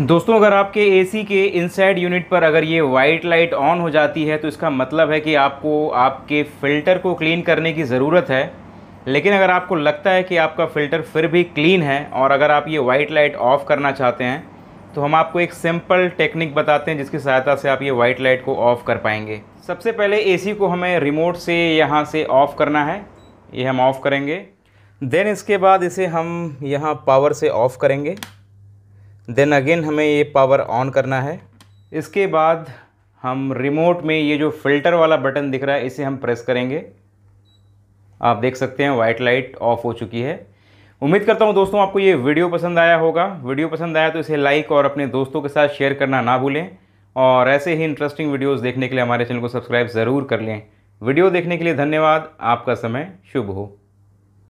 दोस्तों अगर आपके एसी के इनसाइड यूनिट पर अगर ये वाइट लाइट ऑन हो जाती है तो इसका मतलब है कि आपको आपके फ़िल्टर को क्लीन करने की ज़रूरत है लेकिन अगर आपको लगता है कि आपका फ़िल्टर फिर भी क्लीन है और अगर आप ये वाइट लाइट ऑफ़ करना चाहते हैं तो हम आपको एक सिंपल टेक्निक बताते हैं जिसकी सहायता से आप ये वाइट लाइट को ऑफ़ कर पाएंगे सबसे पहले ए को हमें रिमोट से यहाँ से ऑफ़ करना है ये हम ऑफ़ करेंगे देन इसके बाद इसे हम यहाँ पावर से ऑफ़ करेंगे देन अगेन हमें ये पावर ऑन करना है इसके बाद हम रिमोट में ये जो फ़िल्टर वाला बटन दिख रहा है इसे हम प्रेस करेंगे आप देख सकते हैं वाइट लाइट ऑफ हो चुकी है उम्मीद करता हूँ दोस्तों आपको ये वीडियो पसंद आया होगा वीडियो पसंद आया तो इसे लाइक और अपने दोस्तों के साथ शेयर करना ना भूलें और ऐसे ही इंटरेस्टिंग वीडियोज़ देखने के लिए हमारे चैनल को सब्सक्राइब ज़रूर कर लें वीडियो देखने के लिए धन्यवाद आपका समय शुभ हो